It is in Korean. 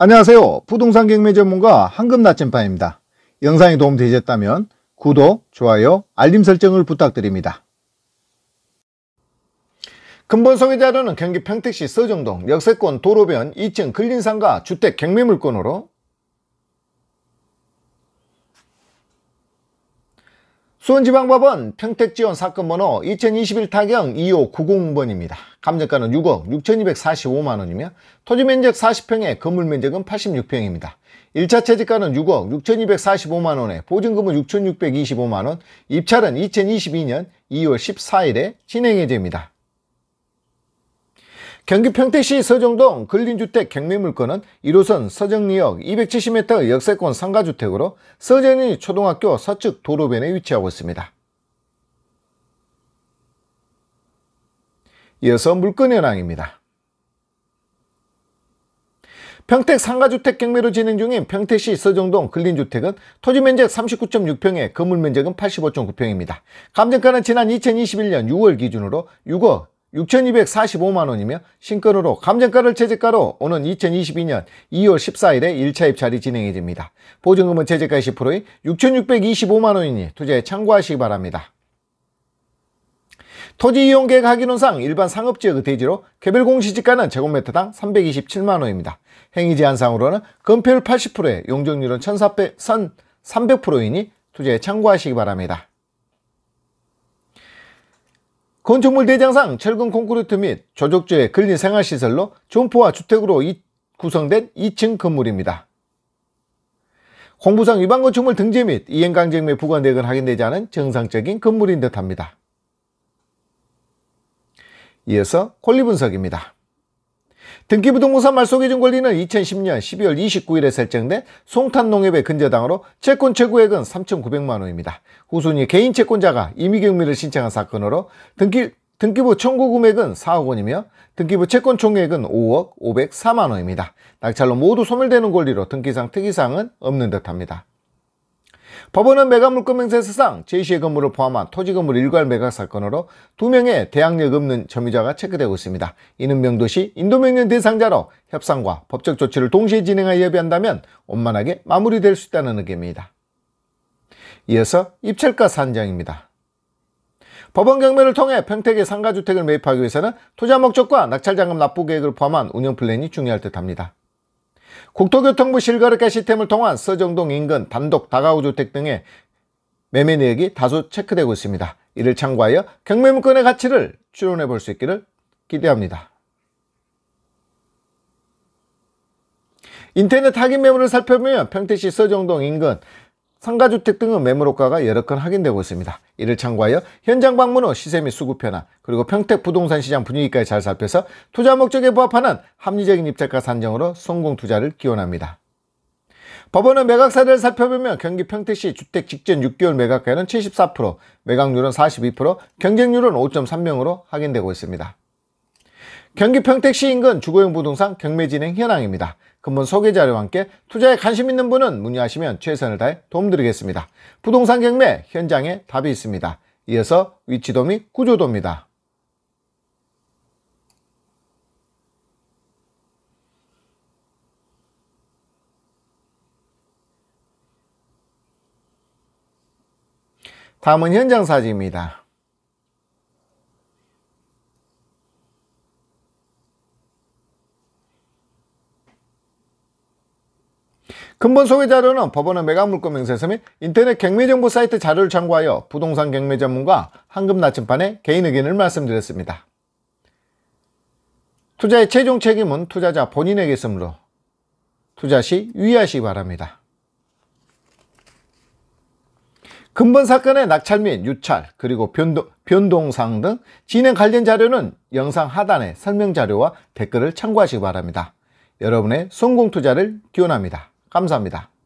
안녕하세요. 부동산 경매 전문가 황금 나침반입니다. 영상이 도움되셨다면 구독, 좋아요, 알림 설정을 부탁드립니다. 근본 소개 자료는 경기 평택시 서정동 역세권 도로변 2층 근린상가 주택 경매물건으로 수원지방법원 평택지원 사건 번호 2021 타경 2590번입니다. 감정가는 6억 6245만원이며 토지면적 40평에 건물면적은 86평입니다. 1차 채집가는 6억 6245만원에 보증금은 6625만원, 입찰은 2022년 2월 14일에 진행이 됩니다. 경기 평택시 서정동 근린주택 경매물건은 1호선 서정리역 270m 역세권 상가주택으로 서정리 초등학교 서측 도로변에 위치하고 있습니다. 이어서 물건 현황입니다. 평택 상가주택 경매로 진행 중인 평택시 서정동 근린주택은 토지 면적 39.6평에 건물 면적은 85.9평입니다. 감정가는 지난 2021년 6월 기준으로 6억 6,245만원이며 신건으로 감정가를 제재가로 오는 2022년 2월 14일에 1차 입찰이 진행이 됩니다. 보증금은 제재가 10%인 6,625만원이니 투자에 참고하시기 바랍니다. 토지 이용 계획 확인원상 일반 상업지역의 대지로 개별공시지가는 제곱미터당 327만원입니다. 행위제한상으로는 건폐율 80%에 용적률은 1,300%이니 투자에 참고하시기 바랍니다. 건축물 대장상 철근 콘크리트 및 조적조에 근린 생활시설로 점포와 주택으로 구성된 2층 건물입니다. 공부상 위반 건축물 등재 및이행강제및의부과내역 확인되지 않은 정상적인 건물인 듯합니다. 이어서 콜리분석입니다 등기부등본사 말소기준 권리는 2010년 12월 29일에 설정된 송탄농협의 근저당으로 채권 최고액은 3,900만 원입니다. 후순위 개인 채권자가 임의경매를 신청한 사건으로 등기, 등기부 청구 금액은 4억 원이며 등기부 채권 총액은 5억 504만 원입니다. 낙찰로 모두 소멸되는 권리로 등기상 특이사항은 없는 듯합니다. 법원은 매각물금권명세서상 제시의 건물을 포함한 토지건물 일괄 매각 사건으로 두명의 대항력 없는 점유자가 체크되고 있습니다. 이는 명도시 인도명령 대상자로 협상과 법적 조치를 동시에 진행하여 협의한다면 원만하게 마무리될 수 있다는 의견입니다. 이어서 입찰가 산정입니다. 법원 경매를 통해 평택의 상가주택을 매입하기 위해서는 투자 목적과 낙찰자금 납부 계획을 포함한 운영 플랜이 중요할 듯 합니다. 국토교통부 실거래가 시스템을 통한 서정동 인근 단독 다가구 주택 등의 매매 내역이 다소 체크되고 있습니다. 이를 참고하여 경매물건의 가치를 추론해 볼 수 있기를 기대합니다. 인터넷 타깃 매물을 살펴보면 평택시 서정동 인근 상가주택 등의 매물호가가 여러 건 확인되고 있습니다. 이를 참고하여 현장 방문 후 시세 및 수급 변화 그리고 평택 부동산 시장 분위기까지 잘 살펴서 투자 목적에 부합하는 합리적인 입찰가 산정으로 성공 투자를 기원합니다. 법원의 매각사를 살펴보면 경기 평택시 주택 직전 6개월 매각가율 74%, 매각률은 42%, 경쟁률은 5.3명으로 확인되고 있습니다. 경기 평택시 인근 주거용 부동산 경매 진행 현황입니다. 근본 소개 자료와 함께 투자에 관심 있는 분은 문의하시면 최선을 다해 도움드리겠습니다. 부동산 경매 현장에 답이 있습니다. 이어서 위치도 및 구조도입니다. 다음은 현장 사진입니다. 근본 소개 자료는 법원의 매각물권 명세서 및 인터넷 경매정보 사이트 자료를 참고하여 부동산 경매 전문가 한금 나침판의 개인 의견을 말씀드렸습니다. 투자의 최종 책임은 투자자 본인에게 있으므로 투자 시 유의하시기 바랍니다. 근본 사건의 낙찰 및 유찰 그리고 변동, 변동상 등 진행 관련 자료는 영상 하단의 설명 자료와 댓글을 참고하시기 바랍니다. 여러분의 성공 투자를 기원합니다. 감사합니다.